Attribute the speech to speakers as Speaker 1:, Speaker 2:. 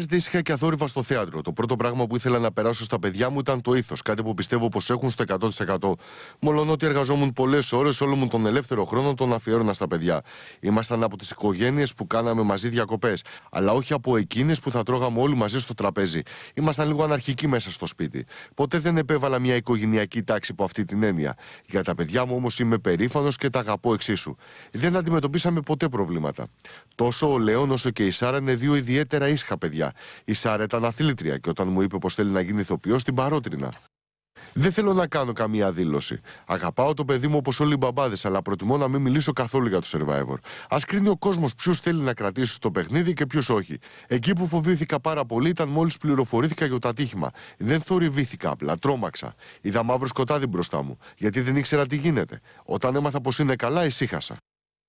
Speaker 1: Δύσυχα και αθόρυβα στο θέατρο. Το πρώτο πράγμα που ήθελα να περάσω στα παιδιά μου ήταν το ήθος, κάτι που πιστεύω πως έχουν στο 100%. Μόλον ότι εργαζόμουν πολλές ώρες, όλο μου τον ελεύθερο χρόνο τον αφιέρωνα στα παιδιά. Ήμασταν από τις οικογένειες που κάναμε μαζί διακοπές, αλλά όχι από εκείνες που θα τρώγαμε όλοι μαζί στο τραπέζι. Ήμασταν λίγο αναρχικοί μέσα στο σπίτι. Ποτέ δεν επέβαλα μια οικογενειακή τάξη από αυτή την έννοια. Για τα παιδιά μου όμως είμαι περήφανος και τα αγαπώ εξίσου. Δεν αντιμετωπίσαμε ποτέ προβλήματα. Τόσο ο Λέων όσο και η Σάρα είναι δύο ιδιαίτερα ίσχα παιδιά παιδιά. Η Σάρα ήταν αθλήτρια και όταν μου είπε πως θέλει να γίνει ηθοποιός, την παρότρινα. Δεν θέλω να κάνω καμία δήλωση. Αγαπάω το παιδί μου όπως όλοι οι μπαμπάδες, αλλά προτιμώ να μην μιλήσω καθόλου για το survivor. Ας κρίνει ο κόσμος ποιου θέλει να κρατήσει στο παιχνίδι και ποιου όχι. Εκεί που φοβήθηκα πάρα πολύ ήταν μόλις πληροφορήθηκα για το ατύχημα. Δεν θορυβήθηκα απλά, τρόμαξα. Είδα μαύρο σκοτάδι μπροστά μου, γιατί δεν ήξερα τι γίνεται. Όταν έμαθα πως είναι καλά, ησύχασα.